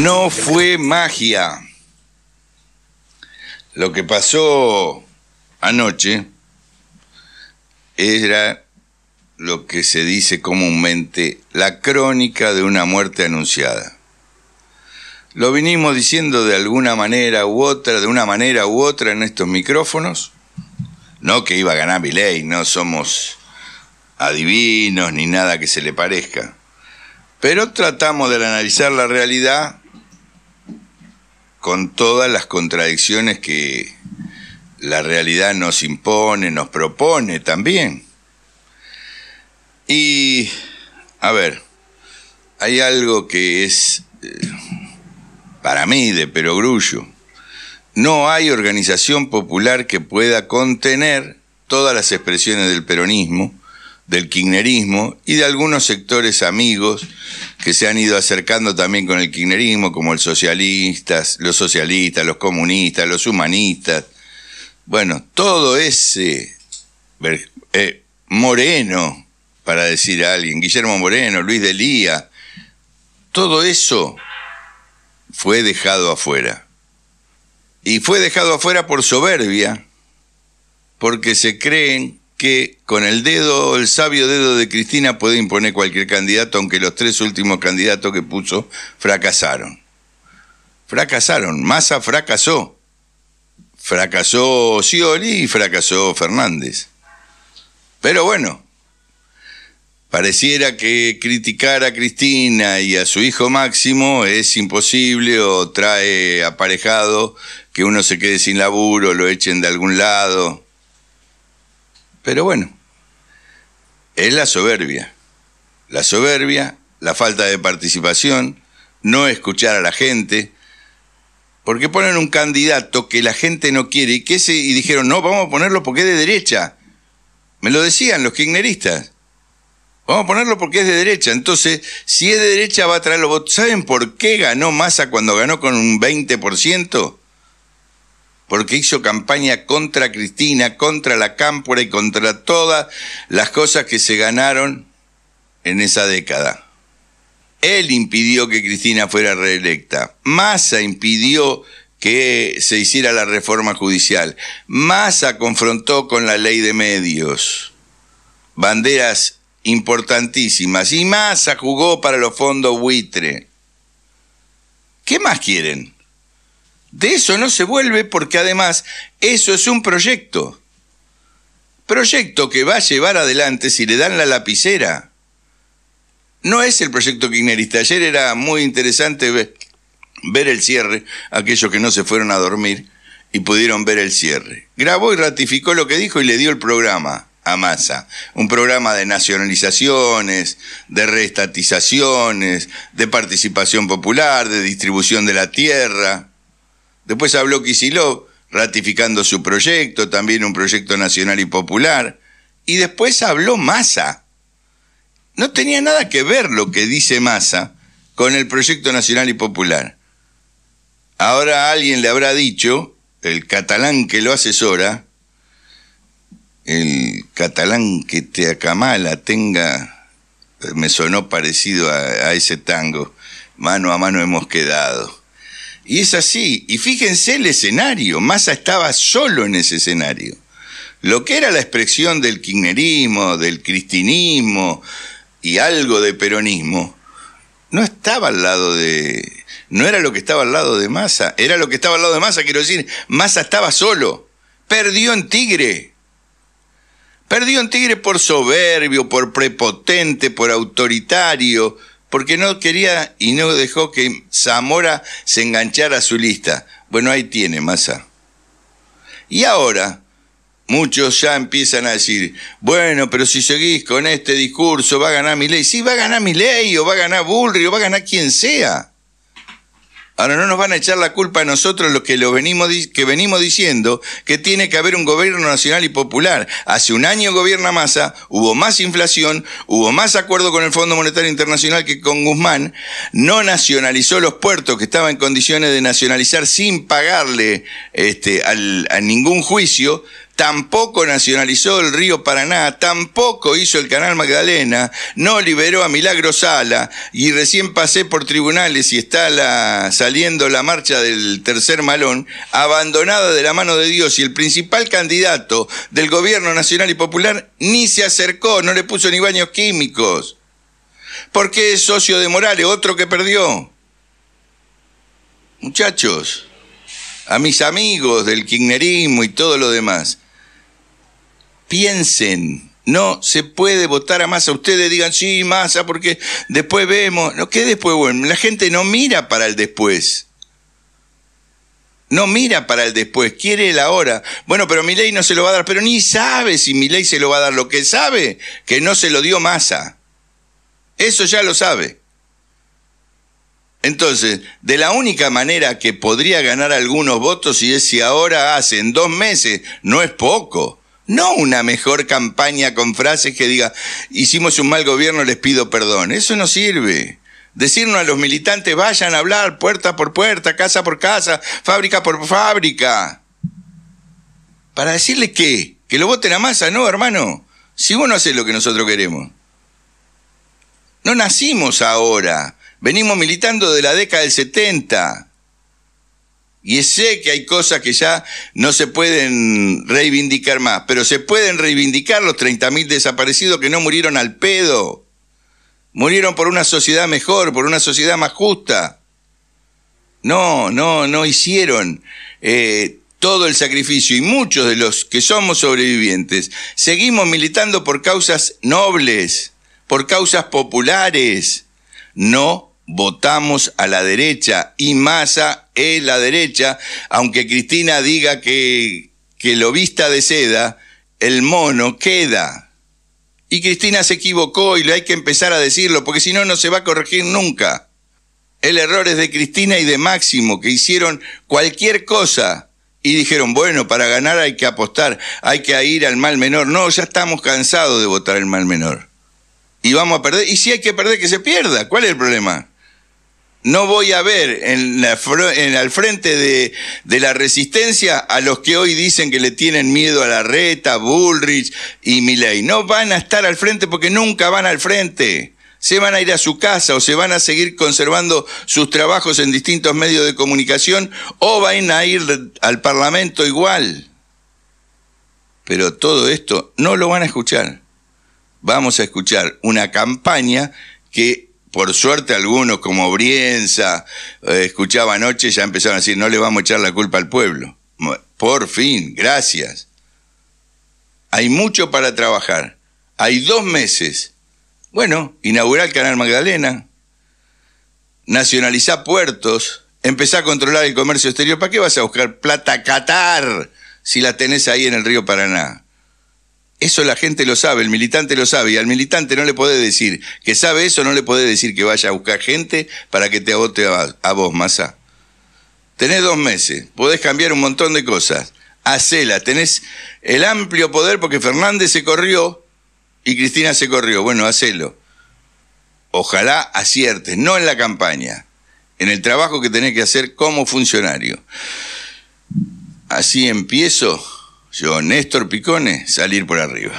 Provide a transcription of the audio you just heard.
No fue magia. Lo que pasó anoche era lo que se dice comúnmente la crónica de una muerte anunciada. Lo vinimos diciendo de alguna manera u otra, de una manera u otra en estos micrófonos. No que iba a ganar Milei, no somos adivinos ni nada que se le parezca. Pero tratamos de analizar la realidad con todas las contradicciones que la realidad nos impone, nos propone también. Y, a ver, hay algo que es, eh, para mí, de perogrullo. No hay organización popular que pueda contener todas las expresiones del peronismo del kirchnerismo y de algunos sectores amigos que se han ido acercando también con el kirchnerismo, como el socialistas, los socialistas, los comunistas, los humanistas. Bueno, todo ese eh, Moreno, para decir a alguien, Guillermo Moreno, Luis de todo eso fue dejado afuera. Y fue dejado afuera por soberbia, porque se creen que con el dedo, el sabio dedo de Cristina puede imponer cualquier candidato, aunque los tres últimos candidatos que puso fracasaron. Fracasaron, Massa fracasó. Fracasó Scioli y fracasó Fernández. Pero bueno, pareciera que criticar a Cristina y a su hijo Máximo es imposible o trae aparejado que uno se quede sin laburo, lo echen de algún lado. Pero bueno, es la soberbia. La soberbia, la falta de participación, no escuchar a la gente, porque ponen un candidato que la gente no quiere y que y dijeron, no, vamos a ponerlo porque es de derecha. Me lo decían los kirchneristas. Vamos a ponerlo porque es de derecha. Entonces, si es de derecha va a traer los votos. ¿Saben por qué ganó Massa cuando ganó con un 20%? porque hizo campaña contra Cristina, contra la Cámpora y contra todas las cosas que se ganaron en esa década. Él impidió que Cristina fuera reelecta. Massa impidió que se hiciera la reforma judicial. Massa confrontó con la ley de medios. Banderas importantísimas. Y Massa jugó para los fondos buitre. ¿Qué más quieren? De eso no se vuelve porque además eso es un proyecto. Proyecto que va a llevar adelante si le dan la lapicera. No es el proyecto kirchnerista. Ayer era muy interesante ver, el cierre, aquellos que no se fueron a dormir y pudieron ver el cierre. Grabó y ratificó lo que dijo y le dio el programa a Massa. Un programa de nacionalizaciones, de reestatizaciones, de participación popular, de distribución de la tierra. Después habló Kisilov ratificando su proyecto, también un proyecto nacional y popular. Y después habló Massa. No tenía nada que ver lo que dice Massa con el proyecto nacional y popular. Ahora alguien le habrá dicho, el catalán que lo asesora, el catalán que te acamala tenga, me sonó parecido a ese tango, mano a mano hemos quedado y es así. Y fíjense el escenario. Massa estaba solo en ese escenario. Lo que era la expresión del kirchnerismo, del cristinismo y algo de peronismo, no estaba al lado de. No era lo que estaba al lado de Massa. Era lo que estaba al lado de Massa, quiero decir. Massa estaba solo. Perdió en Tigre. Perdió en Tigre por soberbio, por prepotente, por autoritario porque no quería y no dejó que Zamora se enganchara a su lista. Bueno, ahí tiene, Massa. Y ahora, muchos ya empiezan a decir, bueno, pero si seguís con este discurso, va a ganar mi ley. Sí, va a ganar mi ley, o va a ganar Bullrich, o va a ganar quien sea. Ahora no nos van a echar la culpa a nosotros los que lo venimos que venimos diciendo que tiene que haber un gobierno nacional y popular. Hace un año gobierna Massa, hubo más inflación, hubo más acuerdo con el Fondo Monetario Internacional que con Guzmán, no nacionalizó los puertos que estaba en condiciones de nacionalizar sin pagarle este, al, a ningún juicio, tampoco nacionalizó el río Paraná, tampoco hizo el canal Magdalena, no liberó a Milagro Sala y recién pasé por tribunales y está la, saliendo la marcha del tercer malón, abandonada de la mano de Dios y el principal candidato del gobierno nacional y popular ni se acercó, no le puso ni baños químicos. Porque es socio de Morales, otro que perdió. Muchachos, a mis amigos del kirchnerismo y todo lo demás, piensen. No se puede votar a Masa. Ustedes digan, sí, Masa, porque después vemos. No, ¿Qué después? Bueno, la gente no mira para el después. No mira para el después, quiere el ahora. Bueno, pero mi ley no se lo va a dar, pero ni sabe si mi ley se lo va a dar. Lo que sabe, que no se lo dio Masa. Eso ya lo sabe. Entonces, de la única manera que podría ganar algunos votos, y es si ahora en dos meses, no es poco, no una mejor campaña con frases que diga, hicimos un mal gobierno, les pido perdón. Eso no sirve. Decirnos a los militantes, vayan a hablar puerta por puerta, casa por casa, fábrica por fábrica. ¿Para decirle qué? ¿Que lo voten a masa? No, hermano. Si vos no haces lo que nosotros queremos. No nacimos ahora. Venimos militando de la década del 70. Y sé que hay cosas que ya no se pueden reivindicar más, pero se pueden reivindicar los 30.000 desaparecidos que no murieron al pedo. Murieron por una sociedad mejor, por una sociedad más justa. No, no, no hicieron eh, todo el sacrificio y muchos de los que somos sobrevivientes seguimos militando por causas nobles, por causas populares, no votamos a la derecha y masa es la derecha, aunque Cristina diga que, lo vista de seda, el mono queda. Y Cristina se equivocó y le hay que empezar a decirlo, porque si no, no se va a corregir nunca. El error es de Cristina y de Máximo, que hicieron cualquier cosa y dijeron, bueno, para ganar hay que apostar, hay que ir al mal menor. No, ya estamos cansados de votar el mal menor. Y vamos a perder. Y si hay que perder, que se pierda. ¿Cuál es el problema? no voy a ver en, al frente de, de, la resistencia a los que hoy dicen que le tienen miedo a la reta, Bullrich y Milei. No van a estar al frente porque nunca van al frente. Se van a ir a su casa o se van a seguir conservando sus trabajos en distintos medios de comunicación o van a ir al Parlamento igual. Pero todo esto no lo van a escuchar. Vamos a escuchar una campaña que por suerte algunos como Brienza, eh, escuchaba anoche, ya empezaron a decir, no le vamos a echar la culpa al pueblo. Por fin, gracias. Hay mucho para trabajar. Hay dos meses. Bueno, inaugurar el Canal Magdalena, nacionalizar puertos, empezar a controlar el comercio exterior. ¿Para qué vas a buscar plata Qatar si la tenés ahí en el río Paraná? Eso la gente lo sabe, el militante lo sabe, y al militante no le podés decir que sabe eso, no le podés decir que vaya a buscar gente para que te vote a, vos, Massa. Tenés dos meses, podés cambiar un montón de cosas. Hacela, tenés el amplio poder porque Fernández se corrió y Cristina se corrió. Bueno, hacelo. Ojalá aciertes, no en la campaña, en el trabajo que tenés que hacer como funcionario. Así empiezo yo, Néstor Picone, salir por arriba.